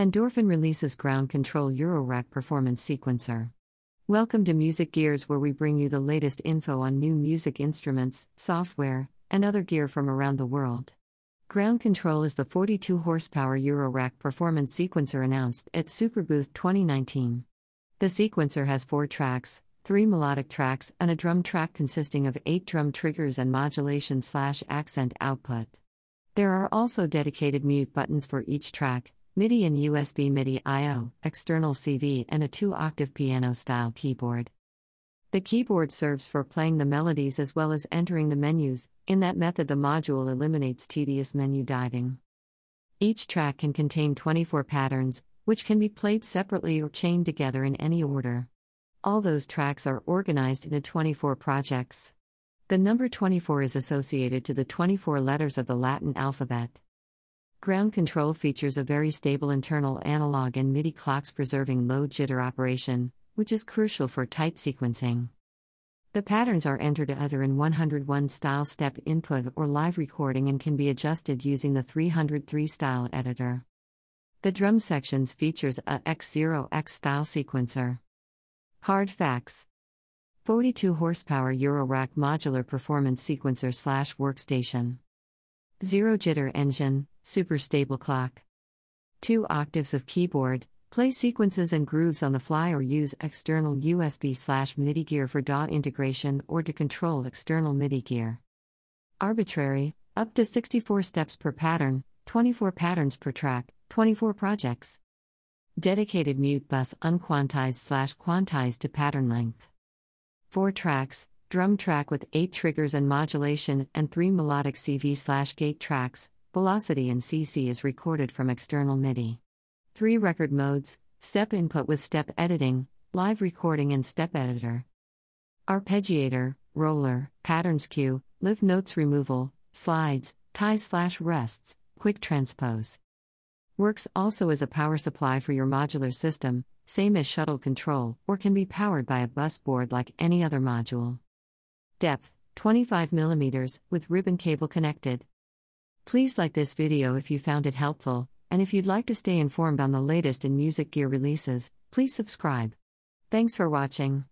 Endorphin releases Ground Control Eurorack Performance Sequencer. Welcome to Music Gears, where we bring you the latest info on new music instruments, software, and other gear from around the world. Ground Control is the 42 horsepower Eurorack performance sequencer announced at Superbooth 2019. The sequencer has four tracks, three melodic tracks, and a drum track consisting of eight drum triggers and modulation slash accent output. There are also dedicated mute buttons for each track, MIDI and USB MIDI I/O, external CV, and a two-octave piano-style keyboard. The keyboard serves for playing the melodies as well as entering the menus. In that method, the module eliminates tedious menu diving. Each track can contain 24 patterns, which can be played separately or chained together in any order. All those tracks are organized into 24 projects. The number 24 is associated to the 24 letters of the Latin alphabet. Ground control features a very stable internal analog and MIDI clocks preserving low jitter operation, which is crucial for tight sequencing. The patterns are entered either in 101 style step input or live recording and can be adjusted using the 303 style editor. The drum sections features a X0X style sequencer. Hard facts 42 horsepower Eurorack modular performance sequencer slash workstation. Zero jitter engine, super stable clock. Two octaves of keyboard, play sequences and grooves on the fly or use external USB slash MIDI gear for DAW integration or to control external MIDI gear. Arbitrary, up to 64 steps per pattern, 24 patterns per track, 24 projects. Dedicated mute bus unquantized slash quantized to pattern length. 4 tracks, drum track with 8 triggers and modulation, and 3 melodic CV slash gate tracks, velocity in CC is recorded from external MIDI. Three record modes step input with step editing, live recording, and step editor. Arpeggiator, roller, patterns cue, live notes removal, slides, ties slash rests, quick transpose. Works also as a power supply for your modular system, same as shuttle control, or can be powered by a bus board like any other module. Depth 25 mm with ribbon cable connected. Please like this video if you found it helpful, and if you'd like to stay informed on the latest in music gear releases, please subscribe. Thanks for watching.